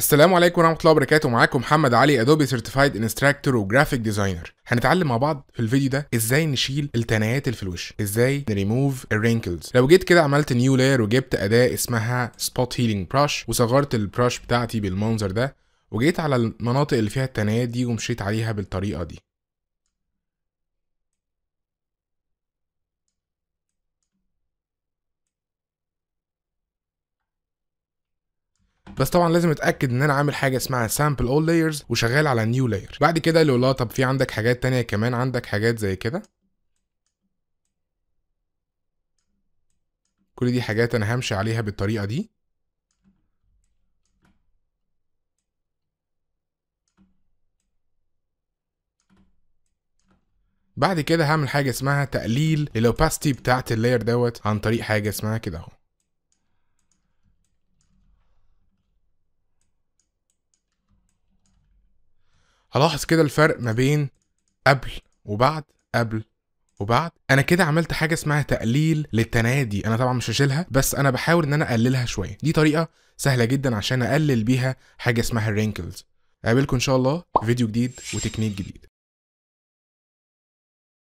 السلام عليكم ورحمه الله وبركاته معاكم محمد علي ادوبي سيرتيفايد انستراكتور وجرافيك ديزاينر هنتعلم مع بعض في الفيديو ده ازاي نشيل التنايات اللي في الوش ازاي نريموف الرينكلز لو جيت كده عملت نيو لاير وجبت اداه اسمها سبوت هيلينج براش وصغرت البراش بتاعتي بالمنظر ده وجيت على المناطق اللي فيها التنايات دي ومشيت عليها بالطريقه دي بس طبعا لازم اتاكد ان انا عامل حاجه اسمها سامبل اول لايرز وشغال على نيو لاير بعد كده اللي له طب في عندك حاجات تانية كمان عندك حاجات زي كده كل دي حاجات انا همشي عليها بالطريقه دي بعد كده هعمل حاجه اسمها تقليل الاوباستي بتاعه اللاير دوت عن طريق حاجه اسمها كده اهو هلاحظ كده الفرق ما بين قبل وبعد قبل وبعد انا كده عملت حاجه اسمها تقليل للتنادي انا طبعا مش هشيلها بس انا بحاول ان انا اقللها شويه دي طريقه سهله جدا عشان اقلل بيها حاجه اسمها الرينكلز اقابلكم ان شاء الله في فيديو جديد وتكنيك جديد